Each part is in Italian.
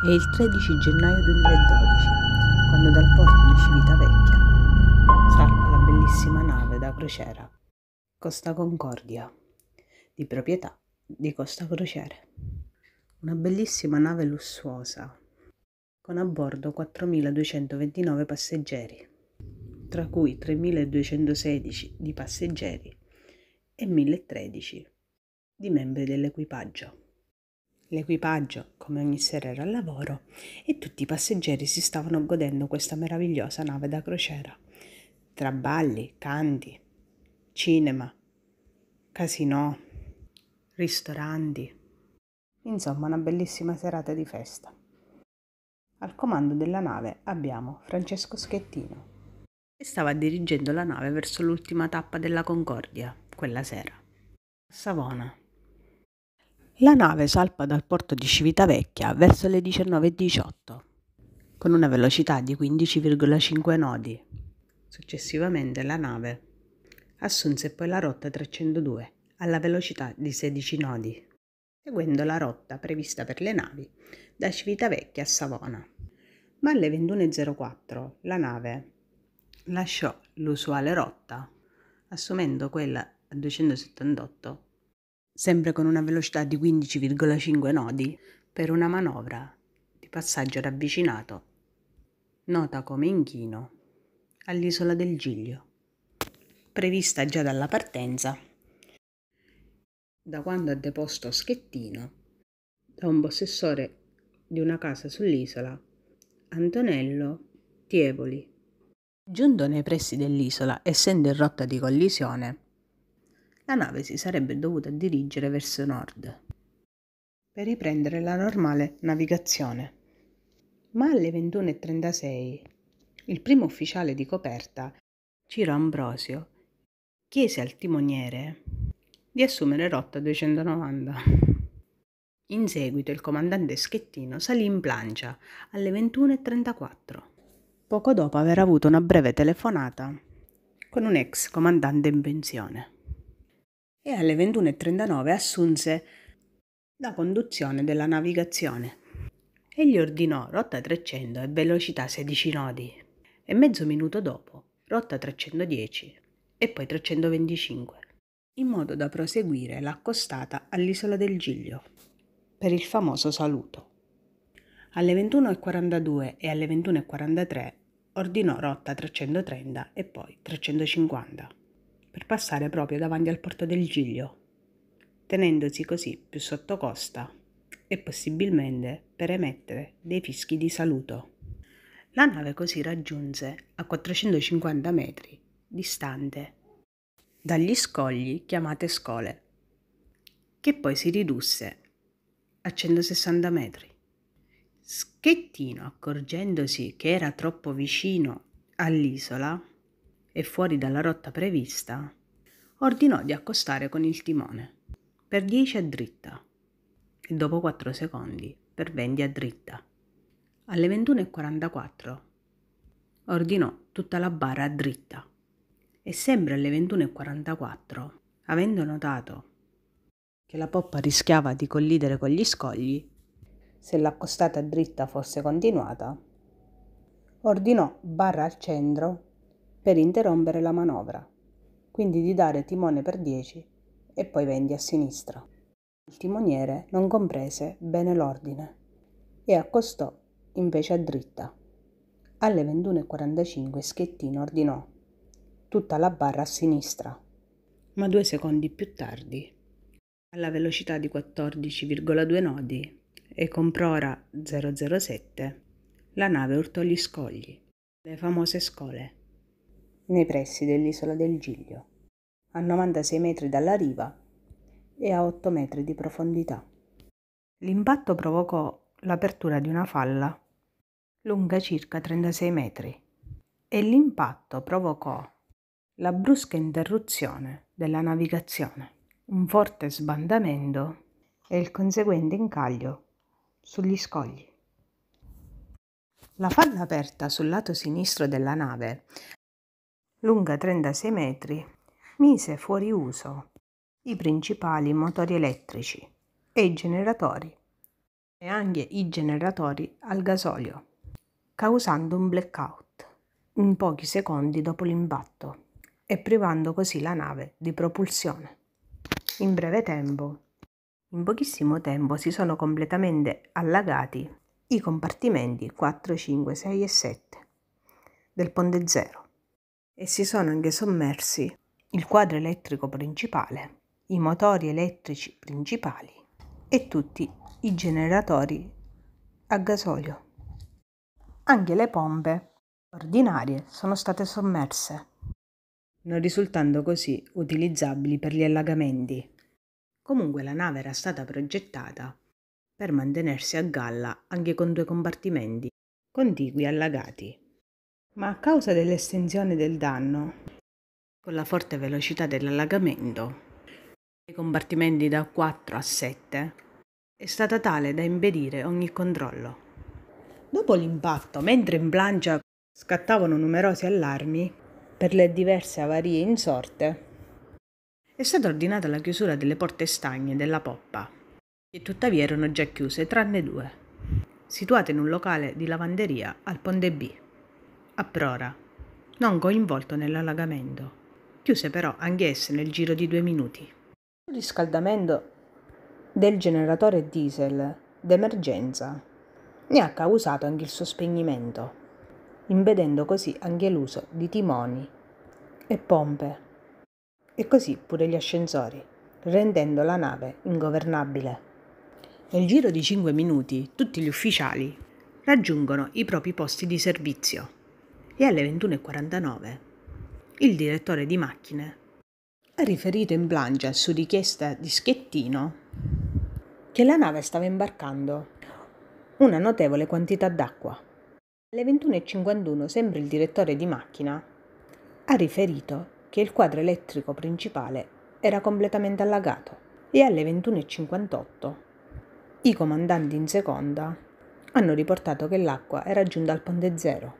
È il 13 gennaio 2012, quando dal porto di Civitavecchia salpa la bellissima nave da crociera Costa Concordia, di proprietà di Costa Crociere. Una bellissima nave lussuosa, con a bordo 4.229 passeggeri, tra cui 3.216 di passeggeri e 1.013 di membri dell'equipaggio. L'equipaggio, come ogni sera, era al lavoro e tutti i passeggeri si stavano godendo questa meravigliosa nave da crociera. Tra balli, canti, cinema, casinò, ristoranti. Insomma, una bellissima serata di festa. Al comando della nave abbiamo Francesco Schettino, che stava dirigendo la nave verso l'ultima tappa della Concordia quella sera. Savona, la nave salpa dal porto di Civitavecchia verso le 19.18 con una velocità di 15,5 nodi. Successivamente la nave assunse poi la rotta 302 alla velocità di 16 nodi, seguendo la rotta prevista per le navi da Civitavecchia a Savona. Ma alle 21.04 la nave lasciò l'usuale rotta assumendo quella a 278 sempre con una velocità di 15,5 nodi, per una manovra di passaggio ravvicinato, nota come inchino, all'isola del Giglio, prevista già dalla partenza, da quando ha deposto Schettino, da un possessore di una casa sull'isola, Antonello Tievoli. Giunto nei pressi dell'isola, essendo in rotta di collisione, la nave si sarebbe dovuta dirigere verso nord per riprendere la normale navigazione. Ma alle 21.36 il primo ufficiale di coperta, Ciro Ambrosio, chiese al timoniere di assumere rotta 290. In seguito il comandante Schettino salì in plancia alle 21.34, poco dopo aver avuto una breve telefonata con un ex comandante in pensione e alle 21.39 assunse la conduzione della navigazione Egli ordinò rotta 300 e velocità 16 nodi e mezzo minuto dopo rotta 310 e poi 325 in modo da proseguire l'accostata all'isola del Giglio per il famoso saluto. Alle 21.42 e alle 21.43 ordinò rotta 330 e poi 350 per passare proprio davanti al porto del Giglio, tenendosi così più sotto costa e possibilmente per emettere dei fischi di saluto. La nave così raggiunse a 450 metri distante dagli scogli chiamate scole, che poi si ridusse a 160 metri. Schettino, accorgendosi che era troppo vicino all'isola, e fuori dalla rotta prevista, ordinò di accostare con il timone. Per 10 a dritta e dopo 4 secondi per 20 a dritta. Alle 21.44 ordinò tutta la barra a dritta e sempre alle 21.44, avendo notato che la poppa rischiava di collidere con gli scogli, se l'accostata dritta fosse continuata, ordinò barra al centro per interrompere la manovra, quindi di dare timone per 10 e poi vendi a sinistra. Il timoniere non comprese bene l'ordine e accostò invece a dritta. Alle 21.45 Schettino ordinò tutta la barra a sinistra, ma due secondi più tardi, alla velocità di 14,2 nodi e con prora 007, la nave urtò gli scogli, le famose scole nei pressi dell'isola del Giglio, a 96 metri dalla riva e a 8 metri di profondità. L'impatto provocò l'apertura di una falla lunga circa 36 metri e l'impatto provocò la brusca interruzione della navigazione, un forte sbandamento e il conseguente incaglio sugli scogli. La falla aperta sul lato sinistro della nave lunga 36 metri, mise fuori uso i principali motori elettrici e i generatori, e anche i generatori al gasolio, causando un blackout in pochi secondi dopo l'impatto e privando così la nave di propulsione. In breve tempo, in pochissimo tempo si sono completamente allagati i compartimenti 4, 5, 6 e 7 del Ponte Zero e si sono anche sommersi il quadro elettrico principale, i motori elettrici principali e tutti i generatori a gasolio. Anche le pompe ordinarie sono state sommerse, non risultando così utilizzabili per gli allagamenti. Comunque la nave era stata progettata per mantenersi a galla anche con due compartimenti contigui allagati ma a causa dell'estensione del danno, con la forte velocità dell'allagamento, nei compartimenti da 4 a 7, è stata tale da impedire ogni controllo. Dopo l'impatto, mentre in plancia scattavano numerosi allarmi per le diverse avarie insorte, è stata ordinata la chiusura delle porte stagne della poppa, che tuttavia erano già chiuse tranne due, situate in un locale di lavanderia al Ponte B a prora, non coinvolto nell'allagamento. Chiuse però anch'essa nel giro di due minuti. Il riscaldamento del generatore diesel d'emergenza ne ha causato anche il suo spegnimento, impedendo così anche l'uso di timoni e pompe, e così pure gli ascensori, rendendo la nave ingovernabile. Nel giro di cinque minuti tutti gli ufficiali raggiungono i propri posti di servizio e alle 21.49. Il direttore di macchine ha riferito in Blangia, su richiesta di Schettino, che la nave stava imbarcando una notevole quantità d'acqua. Alle 21.51 sempre il direttore di macchina ha riferito che il quadro elettrico principale era completamente allagato e alle 21.58 i comandanti in seconda hanno riportato che l'acqua era giunta al ponte zero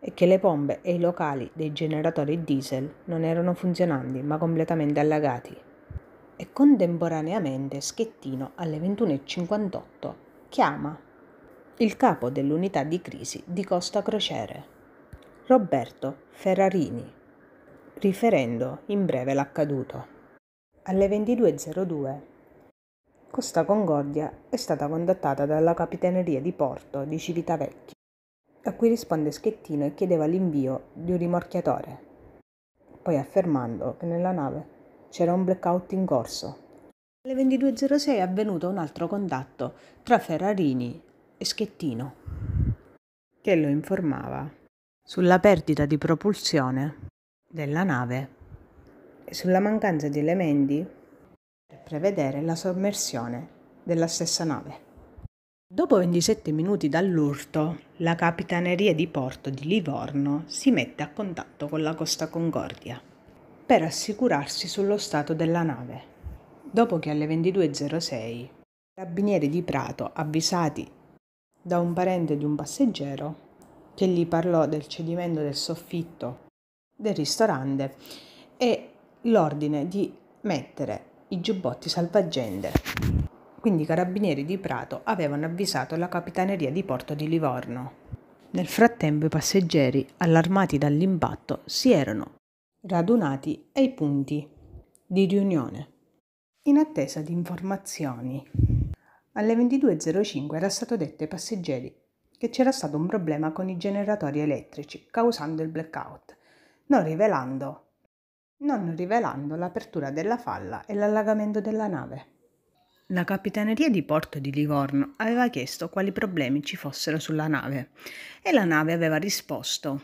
e che le pompe e i locali dei generatori diesel non erano funzionanti ma completamente allagati. E contemporaneamente Schettino alle 21.58 chiama il capo dell'unità di crisi di Costa Crociere, Roberto Ferrarini, riferendo in breve l'accaduto. Alle 22.02 Costa Concordia è stata contattata dalla Capitaneria di Porto di Civitavecchia a cui risponde Schettino e chiedeva l'invio di un rimorchiatore, poi affermando che nella nave c'era un blackout in corso. Alle 22.06 è avvenuto un altro contatto tra Ferrarini e Schettino, che lo informava sulla perdita di propulsione della nave e sulla mancanza di elementi per prevedere la sommersione della stessa nave. Dopo 27 minuti dall'urto, la Capitaneria di Porto di Livorno si mette a contatto con la Costa Concordia per assicurarsi sullo stato della nave. Dopo che alle 22.06 i carabinieri di Prato, avvisati da un parente di un passeggero che gli parlò del cedimento del soffitto del ristorante e l'ordine di mettere i giubbotti salvagente quindi i carabinieri di Prato avevano avvisato la capitaneria di Porto di Livorno. Nel frattempo i passeggeri, allarmati dall'impatto, si erano radunati ai punti di riunione, in attesa di informazioni. Alle 22.05 era stato detto ai passeggeri che c'era stato un problema con i generatori elettrici causando il blackout, non rivelando, non rivelando l'apertura della falla e l'allagamento della nave. La capitaneria di porto di Livorno aveva chiesto quali problemi ci fossero sulla nave e la nave aveva risposto,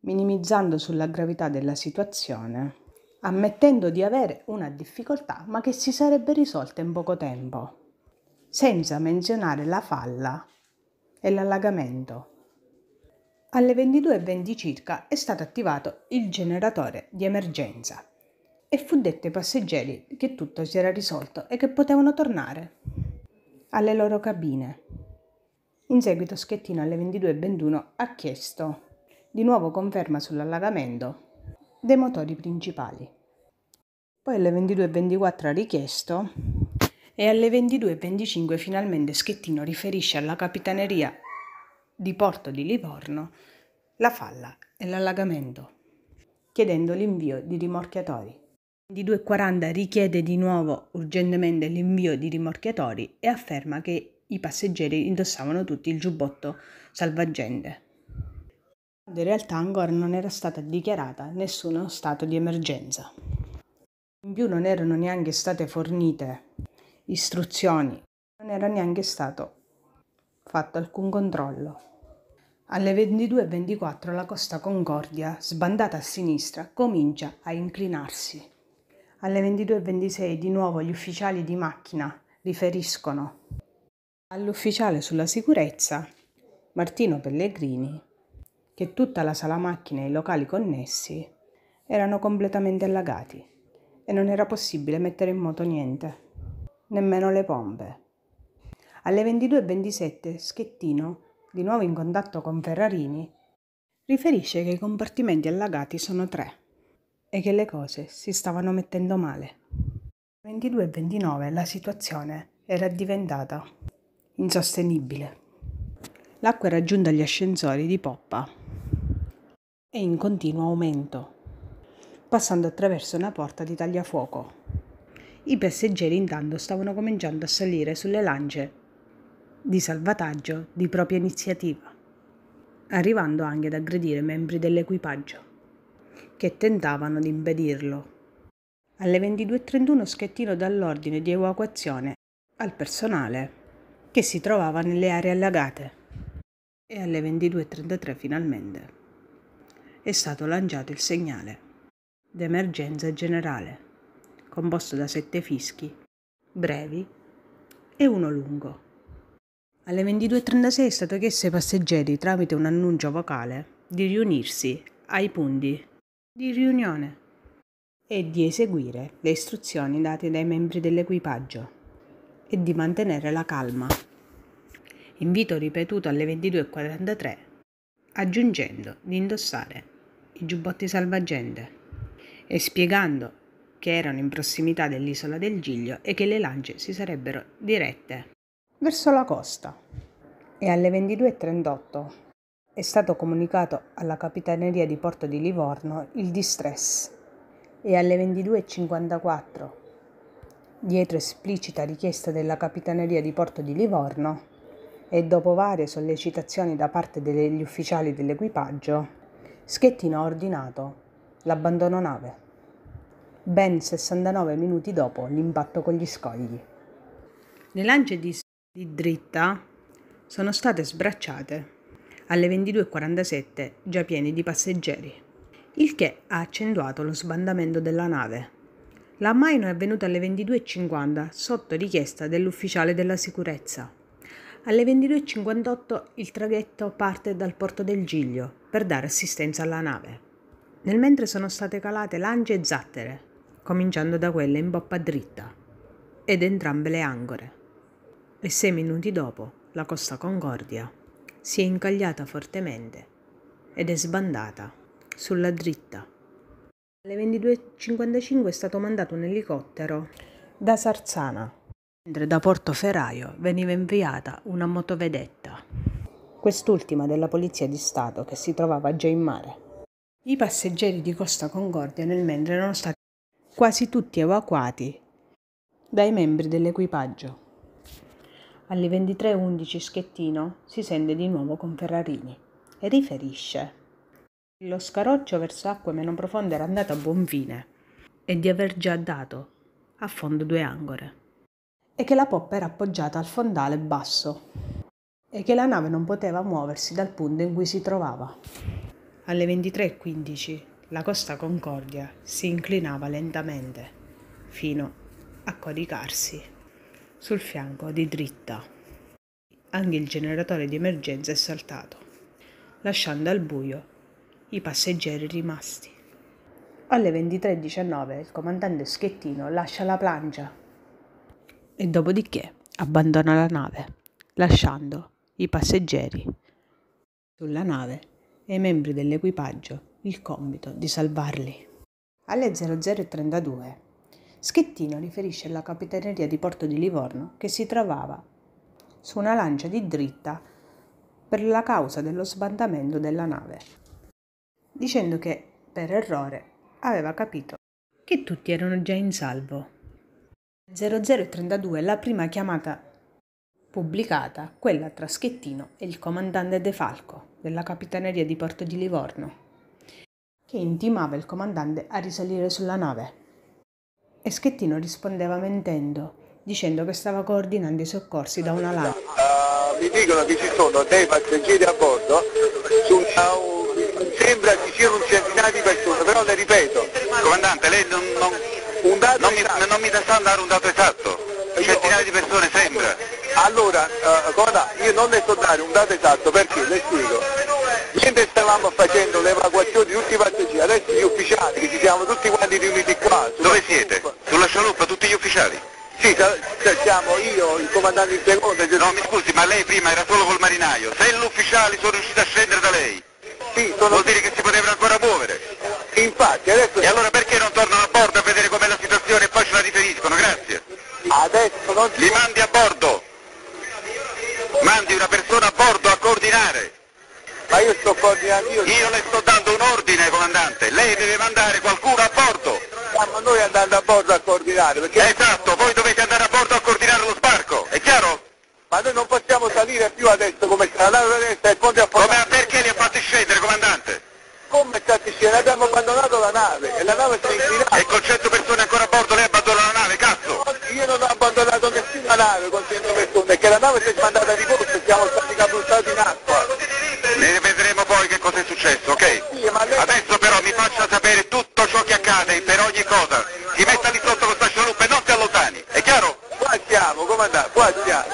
minimizzando sulla gravità della situazione, ammettendo di avere una difficoltà ma che si sarebbe risolta in poco tempo, senza menzionare la falla e l'allagamento. Alle 22.20 circa è stato attivato il generatore di emergenza e fu detto ai passeggeri che tutto si era risolto e che potevano tornare alle loro cabine. In seguito Schettino alle 22.21 ha chiesto di nuovo conferma sull'allagamento dei motori principali. Poi alle 22.24 ha richiesto e alle 22.25 finalmente Schettino riferisce alla capitaneria di Porto di Livorno la falla e l'allagamento, chiedendo l'invio di rimorchiatori. 2240 richiede di nuovo urgentemente l'invio di rimorchiatori e afferma che i passeggeri indossavano tutti il giubbotto salvagente. In realtà ancora non era stata dichiarata nessuno stato di emergenza. In più non erano neanche state fornite istruzioni, non era neanche stato fatto alcun controllo. Alle 22.24 la costa Concordia, sbandata a sinistra, comincia a inclinarsi. Alle 22.26 di nuovo gli ufficiali di macchina riferiscono all'ufficiale sulla sicurezza Martino Pellegrini che tutta la sala macchina e i locali connessi erano completamente allagati e non era possibile mettere in moto niente, nemmeno le pompe. Alle 22.27 Schettino, di nuovo in contatto con Ferrarini, riferisce che i compartimenti allagati sono tre e che le cose si stavano mettendo male. 22 e 29 la situazione era diventata insostenibile. L'acqua era giunta agli ascensori di poppa e in continuo aumento, passando attraverso una porta di tagliafuoco. I passeggeri intanto stavano cominciando a salire sulle lance di salvataggio di propria iniziativa, arrivando anche ad aggredire membri dell'equipaggio che tentavano di impedirlo. Alle 22.31 schettino dall'ordine di evacuazione al personale che si trovava nelle aree allagate e alle 22.33 finalmente è stato lanciato il segnale d'emergenza generale, composto da sette fischi, brevi e uno lungo. Alle 22.36 è stato chiesto ai passeggeri tramite un annuncio vocale di riunirsi ai punti di riunione e di eseguire le istruzioni date dai membri dell'equipaggio e di mantenere la calma. Invito ripetuto alle 22.43 aggiungendo di indossare i giubbotti salvagente e spiegando che erano in prossimità dell'isola del Giglio e che le lance si sarebbero dirette verso la costa. E alle 22.38 è stato comunicato alla Capitaneria di Porto di Livorno il distress e alle 22.54, dietro esplicita richiesta della Capitaneria di Porto di Livorno e dopo varie sollecitazioni da parte degli ufficiali dell'equipaggio, Schettino ha ordinato l'abbandono nave, ben 69 minuti dopo l'impatto con gli scogli. Le lance di, di dritta sono state sbracciate alle 22.47 già pieni di passeggeri, il che ha accentuato lo sbandamento della nave. La L'ammaino è avvenuta alle 22.50 sotto richiesta dell'ufficiale della sicurezza. Alle 22.58 il traghetto parte dal porto del Giglio per dare assistenza alla nave. Nel mentre sono state calate lance e zattere, cominciando da quelle in poppa dritta, ed entrambe le angore. E sei minuti dopo la Costa Concordia si è incagliata fortemente ed è sbandata sulla dritta. Alle 22.55 è stato mandato un elicottero da Sarzana, mentre da Portoferraio veniva inviata una motovedetta, quest'ultima della Polizia di Stato che si trovava già in mare. I passeggeri di Costa Concordia nel mentre erano stati quasi tutti evacuati dai membri dell'equipaggio alle 23.11 Schettino si sente di nuovo con Ferrarini e riferisce Lo scaroccio verso acque meno profonde era andato a buon fine e di aver già dato a fondo due angore e che la poppa era appoggiata al fondale basso e che la nave non poteva muoversi dal punto in cui si trovava. Alle 23.15 la costa Concordia si inclinava lentamente fino a coricarsi sul fianco di dritta. Anche il generatore di emergenza è saltato, lasciando al buio i passeggeri rimasti. Alle 23.19 il comandante Schettino lascia la plancia e dopodiché abbandona la nave, lasciando i passeggeri sulla nave e i membri dell'equipaggio il compito di salvarli. Alle 00.32 Schettino riferisce alla capitaneria di Porto di Livorno che si trovava su una lancia di dritta per la causa dello sbandamento della nave, dicendo che, per errore, aveva capito che tutti erano già in salvo. 0032 la prima chiamata pubblicata, quella tra Schettino e il comandante De Falco della capitaneria di Porto di Livorno, che intimava il comandante a risalire sulla nave. E Schettino rispondeva mentendo, dicendo che stava coordinando i soccorsi da una lama. Uh, eh, mi dicono che ci sono dei passeggeri a bordo, su, uh, sembra ci siano un centinaio di persone, però le ripeto. Comandante, lei non, non, un dato non, mi, esatto. non mi sa dare un dato esatto, centinaia di persone sembra. Allora, uh, guarda, io non le so dare un dato esatto perché, le spiego mentre stavamo facendo l'evacuazione di tutti i passeggeri, adesso gli ufficiali che ci siamo tutti quanti riuniti qua. Dove siete? Scialuppa. Sulla scialuppa tutti gli ufficiali? Sì, siamo io, il comandante in seconda. Il... No, mi scusi, ma lei prima era solo col marinaio. Se gli ufficiali sono riusciti a scendere da lei, sì, sono... vuol dire che si potevano ancora muovere. Infatti, adesso... E allora perché non tornano a bordo a vedere com'è la situazione e poi ce la riferiscono? Grazie. Adesso non si... Li mandi a bordo. Mandi una persona sto coordinando io. Io le sto dando un ordine, comandante, lei deve mandare qualcuno a bordo. ma noi andando a bordo a coordinare. Perché... Esatto, voi dovete andare a bordo a coordinare lo sbarco, è chiaro? Ma noi non possiamo salire più adesso come sta la destra e poi a Ma perché li ha fatti scendere, comandante? Come stati scendere? Abbiamo abbandonato la nave e la nave si è inclinata. E con 100 persone ancora a bordo lei abbandona la nave, cazzo! Io non ho abbandonato nessuna nave con 100 persone, perché la nave si è spandata di corso, siamo stati catturati in acqua. Adesso però mi faccia sapere tutto ciò che accade per ogni cosa. Si metta lì sotto con lo e non ti allontani, è chiaro? Qua siamo, comandante, qua siamo.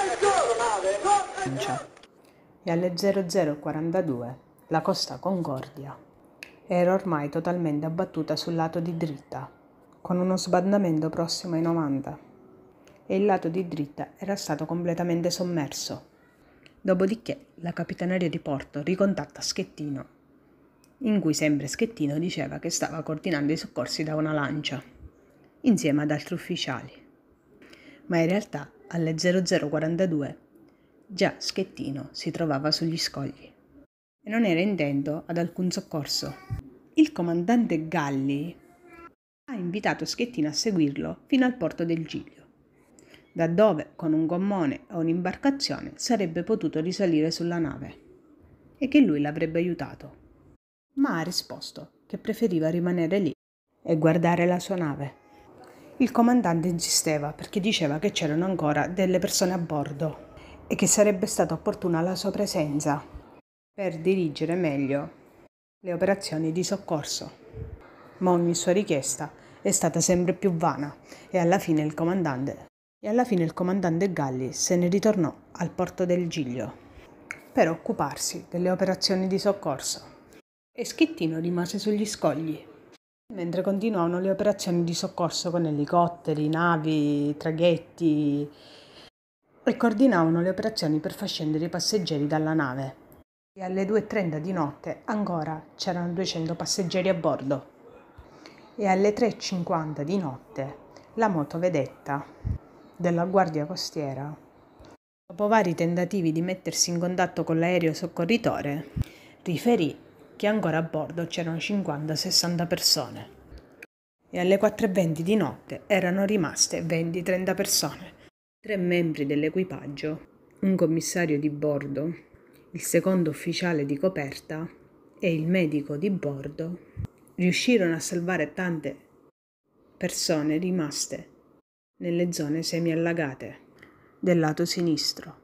E alle 0042 la Costa Concordia era ormai totalmente abbattuta sul lato di dritta, con uno sbandamento prossimo ai 90, e il lato di dritta era stato completamente sommerso. Dopodiché la capitaneria di porto ricontatta Schettino in cui sempre Schettino diceva che stava coordinando i soccorsi da una lancia, insieme ad altri ufficiali. Ma in realtà alle 0042 già Schettino si trovava sugli scogli e non era intento ad alcun soccorso. Il comandante Galli ha invitato Schettino a seguirlo fino al porto del Giglio, da dove con un gommone o un'imbarcazione sarebbe potuto risalire sulla nave e che lui l'avrebbe aiutato ma ha risposto che preferiva rimanere lì e guardare la sua nave. Il comandante insisteva perché diceva che c'erano ancora delle persone a bordo e che sarebbe stata opportuna la sua presenza per dirigere meglio le operazioni di soccorso. Ma ogni sua richiesta è stata sempre più vana e alla fine il comandante e alla fine il comandante Galli se ne ritornò al porto del Giglio per occuparsi delle operazioni di soccorso e Schittino rimase sugli scogli, mentre continuavano le operazioni di soccorso con elicotteri, navi, traghetti e coordinavano le operazioni per far scendere i passeggeri dalla nave. E alle 2.30 di notte ancora c'erano 200 passeggeri a bordo. E alle 3.50 di notte la motovedetta della Guardia Costiera, dopo vari tentativi di mettersi in contatto con l'aereo soccorritore, riferì che ancora a bordo c'erano 50-60 persone. E alle 4.20 di notte erano rimaste 20-30 persone, tre membri dell'equipaggio, un commissario di bordo, il secondo ufficiale di coperta e il medico di bordo, riuscirono a salvare tante persone rimaste nelle zone semiallagate del lato sinistro,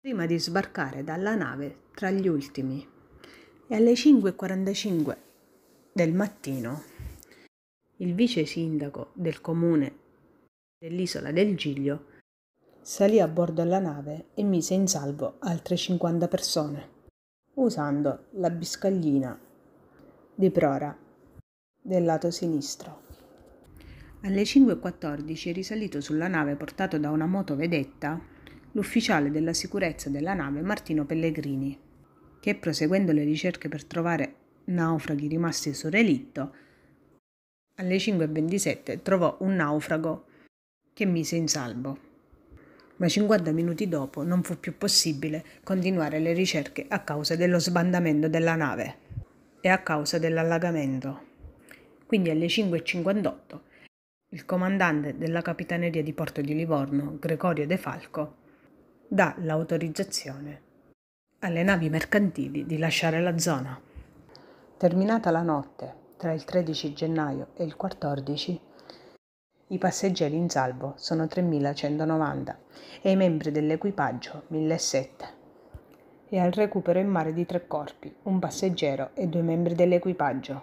prima di sbarcare dalla nave tra gli ultimi e alle 5.45 del mattino il vice sindaco del comune dell'isola del Giglio salì a bordo della nave e mise in salvo altre 50 persone usando la biscaglina di prora del lato sinistro. Alle 5.14 è risalito sulla nave portato da una moto vedetta l'ufficiale della sicurezza della nave Martino Pellegrini che proseguendo le ricerche per trovare naufraghi rimasti sul relitto, alle 5.27 trovò un naufrago che mise in salvo. Ma 50 minuti dopo non fu più possibile continuare le ricerche a causa dello sbandamento della nave e a causa dell'allagamento. Quindi alle 5.58 il comandante della Capitaneria di Porto di Livorno, Gregorio De Falco, dà l'autorizzazione alle navi mercantili di lasciare la zona. Terminata la notte, tra il 13 gennaio e il 14, i passeggeri in salvo sono 3.190 e i membri dell'equipaggio 1.007. E al recupero in mare di tre corpi, un passeggero e due membri dell'equipaggio.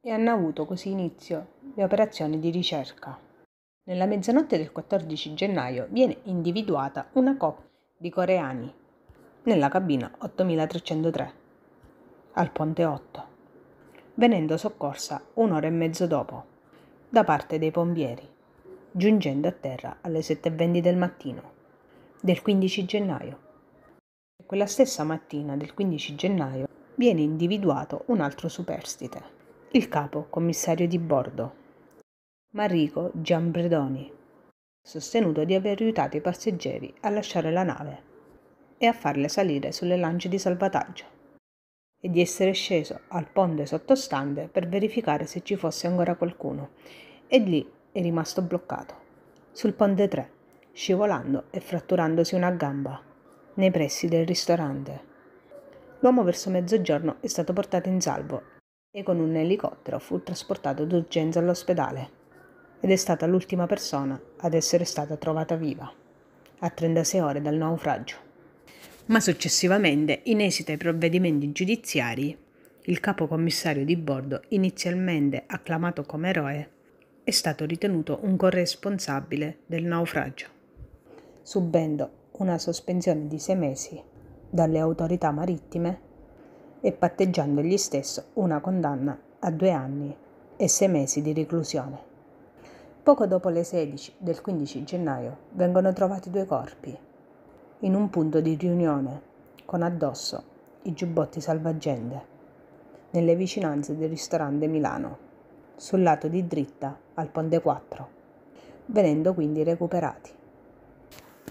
E hanno avuto così inizio le operazioni di ricerca. Nella mezzanotte del 14 gennaio viene individuata una coppia di coreani nella cabina 8303 al ponte 8, venendo soccorsa un'ora e mezzo dopo da parte dei pompieri, giungendo a terra alle 7.20 del mattino del 15 gennaio. Quella stessa mattina del 15 gennaio viene individuato un altro superstite, il capo commissario di bordo, Marico Giambredoni, sostenuto di aver aiutato i passeggeri a lasciare la nave e a farle salire sulle lance di salvataggio e di essere sceso al ponte sottostante per verificare se ci fosse ancora qualcuno e lì è rimasto bloccato sul ponte 3 scivolando e fratturandosi una gamba nei pressi del ristorante l'uomo verso mezzogiorno è stato portato in salvo e con un elicottero fu trasportato d'urgenza all'ospedale ed è stata l'ultima persona ad essere stata trovata viva a 36 ore dal naufragio ma successivamente, in esito ai provvedimenti giudiziari, il capo commissario di bordo, inizialmente acclamato come eroe, è stato ritenuto un corresponsabile del naufragio, subendo una sospensione di sei mesi dalle autorità marittime e patteggiando egli stesso una condanna a due anni e sei mesi di reclusione. Poco dopo le 16 del 15 gennaio vengono trovati due corpi in un punto di riunione, con addosso i giubbotti salvagende, nelle vicinanze del ristorante Milano, sul lato di dritta al Ponte 4, venendo quindi recuperati.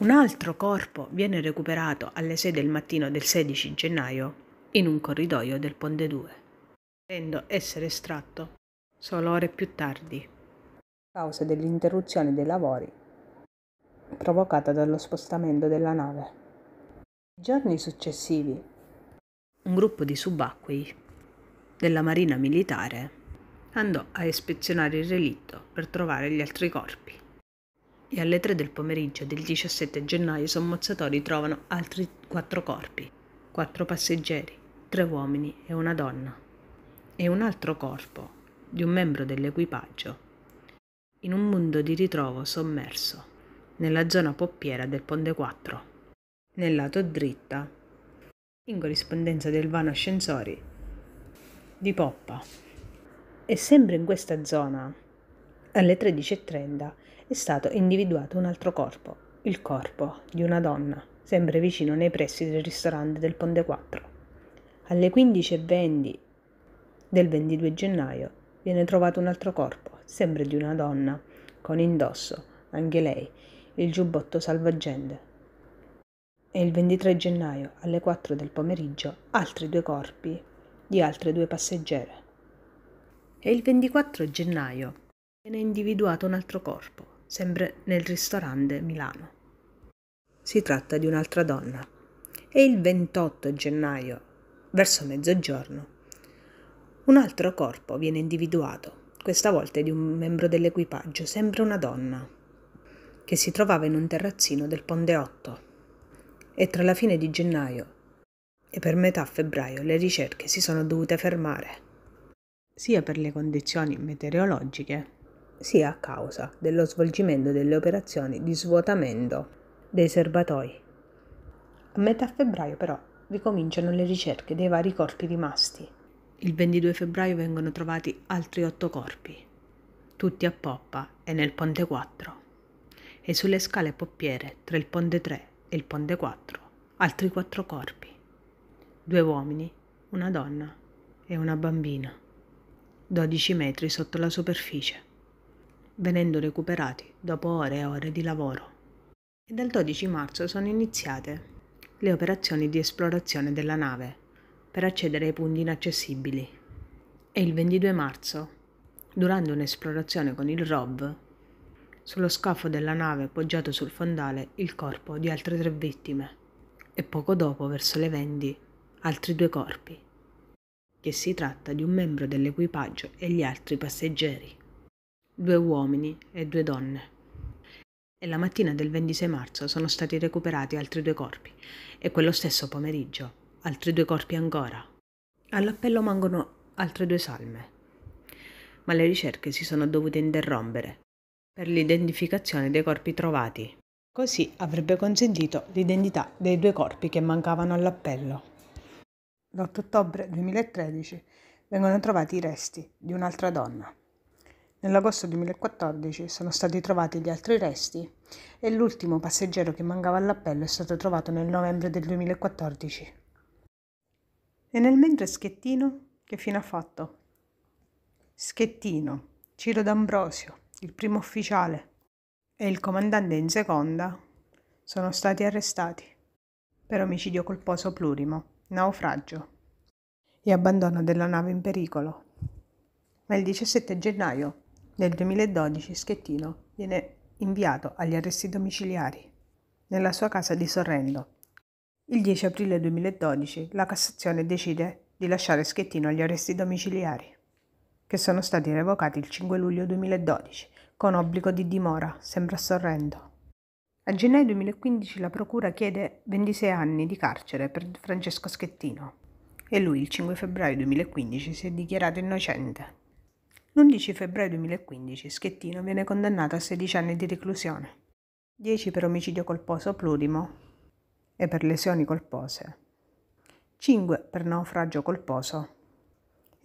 Un altro corpo viene recuperato alle 6 del mattino del 16 gennaio in un corridoio del Ponte 2, potendo essere estratto solo ore più tardi, a causa dell'interruzione dei lavori provocata dallo spostamento della nave. I giorni successivi, un gruppo di subacquei della Marina Militare andò a ispezionare il relitto per trovare gli altri corpi. E alle 3 del pomeriggio del 17 gennaio i sommozzatori trovano altri quattro corpi, quattro passeggeri, tre uomini e una donna, e un altro corpo di un membro dell'equipaggio, in un mondo di ritrovo sommerso nella zona poppiera del Ponte 4, nel lato dritta, in corrispondenza del vano ascensori di Poppa. E sempre in questa zona, alle 13.30, è stato individuato un altro corpo, il corpo di una donna, sempre vicino nei pressi del ristorante del Ponte 4. Alle 15.20 del 22 gennaio viene trovato un altro corpo, sempre di una donna, con indosso, anche lei, il giubbotto salvagende. E il 23 gennaio alle 4 del pomeriggio altri due corpi di altre due passeggere. E il 24 gennaio viene individuato un altro corpo, sempre nel ristorante Milano. Si tratta di un'altra donna. E il 28 gennaio, verso mezzogiorno, un altro corpo viene individuato, questa volta di un membro dell'equipaggio, sempre una donna che si trovava in un terrazzino del Pondeotto. E tra la fine di gennaio e per metà febbraio le ricerche si sono dovute fermare, sia per le condizioni meteorologiche, sia a causa dello svolgimento delle operazioni di svuotamento dei serbatoi. A metà febbraio però ricominciano le ricerche dei vari corpi rimasti. Il 22 febbraio vengono trovati altri otto corpi, tutti a poppa e nel Ponte 4 e sulle scale poppiere tra il ponte 3 e il ponte 4 altri quattro corpi, due uomini, una donna e una bambina, 12 metri sotto la superficie, venendo recuperati dopo ore e ore di lavoro. E dal 12 marzo sono iniziate le operazioni di esplorazione della nave per accedere ai punti inaccessibili. E il 22 marzo, durante un'esplorazione con il ROV, sullo scafo della nave poggiato sul fondale il corpo di altre tre vittime e poco dopo verso le vendi altri due corpi, che si tratta di un membro dell'equipaggio e gli altri passeggeri, due uomini e due donne. E la mattina del 26 marzo sono stati recuperati altri due corpi e quello stesso pomeriggio altri due corpi ancora. All'appello mancano altre due salme, ma le ricerche si sono dovute interrompere per l'identificazione dei corpi trovati. Così avrebbe consentito l'identità dei due corpi che mancavano all'appello. L'8 ottobre 2013 vengono trovati i resti di un'altra donna. Nell'agosto 2014 sono stati trovati gli altri resti e l'ultimo passeggero che mancava all'appello è stato trovato nel novembre del 2014. E nel mentre Schettino, che fine ha fatto? Schettino, Ciro D'Ambrosio, il primo ufficiale e il comandante in seconda sono stati arrestati per omicidio colposo plurimo, naufragio e abbandono della nave in pericolo. Ma il 17 gennaio del 2012 Schettino viene inviato agli arresti domiciliari nella sua casa di Sorrento. Il 10 aprile 2012 la Cassazione decide di lasciare Schettino agli arresti domiciliari che sono stati revocati il 5 luglio 2012 con obbligo di dimora, sembra sorrendo. A gennaio 2015 la Procura chiede 26 anni di carcere per Francesco Schettino e lui il 5 febbraio 2015 si è dichiarato innocente. L'11 febbraio 2015 Schettino viene condannato a 16 anni di reclusione, 10 per omicidio colposo plurimo e per lesioni colpose, 5 per naufragio colposo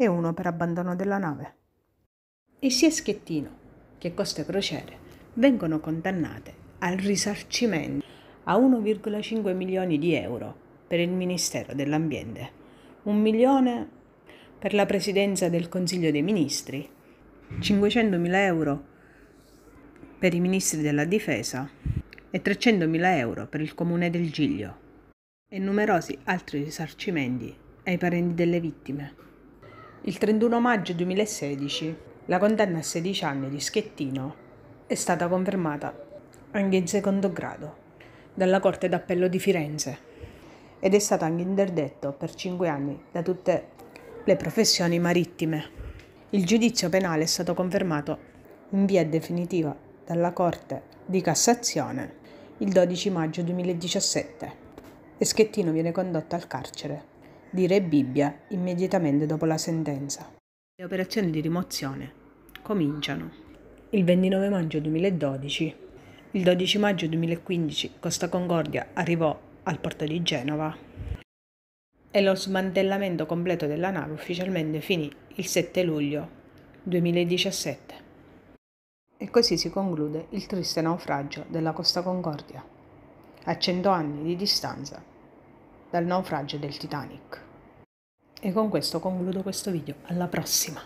e uno per abbandono della nave. E sia Schettino che Costa Crociere vengono condannate al risarcimento a 1,5 milioni di euro per il Ministero dell'Ambiente, un milione per la Presidenza del Consiglio dei Ministri, 500 mila euro per i Ministri della Difesa e 300 mila euro per il Comune del Giglio e numerosi altri risarcimenti ai parenti delle vittime il 31 maggio 2016 la condanna a 16 anni di Schettino è stata confermata anche in secondo grado dalla Corte d'Appello di Firenze ed è stato anche interdetto per 5 anni da tutte le professioni marittime. Il giudizio penale è stato confermato in via definitiva dalla Corte di Cassazione il 12 maggio 2017 e Schettino viene condotto al carcere di Re Bibbia immediatamente dopo la sentenza. Le operazioni di rimozione cominciano il 29 maggio 2012. Il 12 maggio 2015 Costa Concordia arrivò al porto di Genova e lo smantellamento completo della nave ufficialmente finì il 7 luglio 2017. E così si conclude il triste naufragio della Costa Concordia, a 100 anni di distanza dal naufragio del Titanic. E con questo concludo questo video, alla prossima!